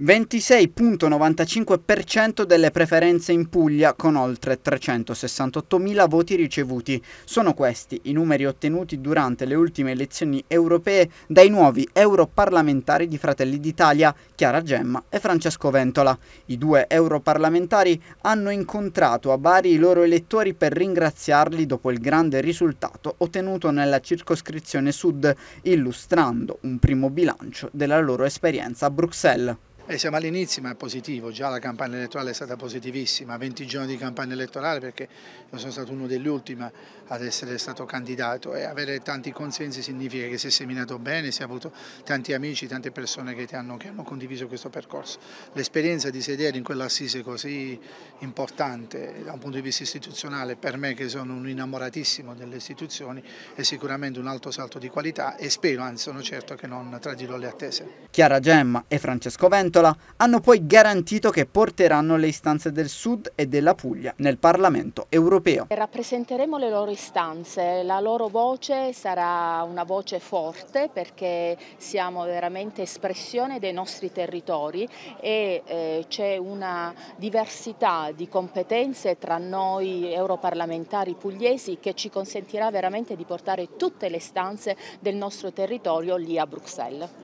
26.95% delle preferenze in Puglia con oltre 368.000 voti ricevuti. Sono questi i numeri ottenuti durante le ultime elezioni europee dai nuovi europarlamentari di Fratelli d'Italia, Chiara Gemma e Francesco Ventola. I due europarlamentari hanno incontrato a Bari i loro elettori per ringraziarli dopo il grande risultato ottenuto nella circoscrizione sud, illustrando un primo bilancio della loro esperienza a Bruxelles. E eh, siamo all'inizio ma è positivo, già la campagna elettorale è stata positivissima, 20 giorni di campagna elettorale perché io sono stato uno degli ultimi ad essere stato candidato e avere tanti consensi significa che si è seminato bene, si è avuto tanti amici, tante persone che, hanno, che hanno condiviso questo percorso. L'esperienza di sedere in quell'assise così importante da un punto di vista istituzionale per me che sono un innamoratissimo delle istituzioni è sicuramente un alto salto di qualità e spero, anzi sono certo che non tradirò le attese. Chiara Gemma e Francesco Venti Pirantola hanno poi garantito che porteranno le istanze del Sud e della Puglia nel Parlamento europeo. Rappresenteremo le loro istanze, la loro voce sarà una voce forte perché siamo veramente espressione dei nostri territori e eh, c'è una diversità di competenze tra noi europarlamentari pugliesi che ci consentirà veramente di portare tutte le istanze del nostro territorio lì a Bruxelles.